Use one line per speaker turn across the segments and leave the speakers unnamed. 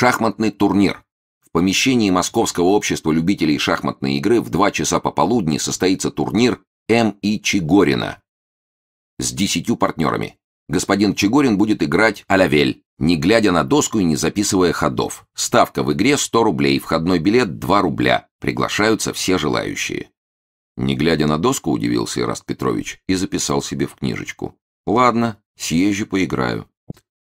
Шахматный турнир. В помещении Московского общества любителей шахматной игры в 2 часа пополудни состоится турнир М. И. Чигорина с 10 партнерами. Господин Чигорин будет играть «Алявель», не глядя на доску и не записывая ходов. Ставка в игре 100 рублей, входной билет 2 рубля. Приглашаются все желающие. Не глядя на доску, удивился Ираст Петрович и записал себе в книжечку. «Ладно, съезжу поиграю».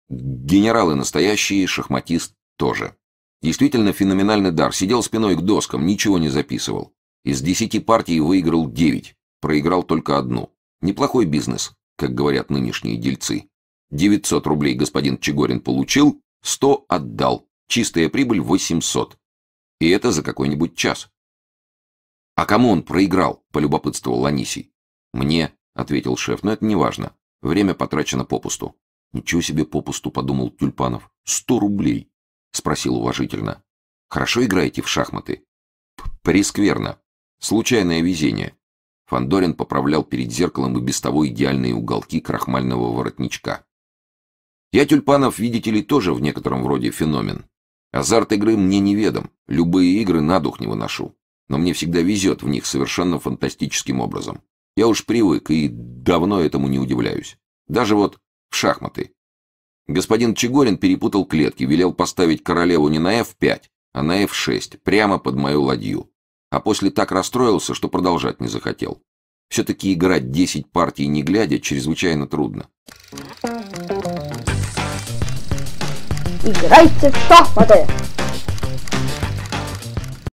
Генералы настоящие, шахматист тоже. Действительно феноменальный дар. Сидел спиной к доскам, ничего не записывал. Из десяти партий выиграл девять, проиграл только одну. Неплохой бизнес, как говорят нынешние дельцы. 900 рублей господин Чегорин получил, 100 отдал. Чистая прибыль 800. И это за какой-нибудь час. «А кому он проиграл?» – полюбопытствовал Ланисий. «Мне», – ответил шеф, – «но это неважно. Время потрачено попусту». «Ничего себе попусту», – подумал Тюльпанов. «Сто рублей». — спросил уважительно. «Хорошо играете в шахматы?» «Прескверно. Случайное везение». Фандорин поправлял перед зеркалом и без того идеальные уголки крахмального воротничка. «Я тюльпанов, видите ли, тоже в некотором роде феномен. Азарт игры мне неведом, любые игры на дух не выношу. Но мне всегда везет в них совершенно фантастическим образом. Я уж привык и давно этому не удивляюсь. Даже вот в шахматы. Господин Чегорин перепутал клетки, велел поставить королеву не на f5, а на f6, прямо под мою ладью. А после так расстроился, что продолжать не захотел. Все-таки играть 10 партий не глядя чрезвычайно трудно. Играйте в шахматы!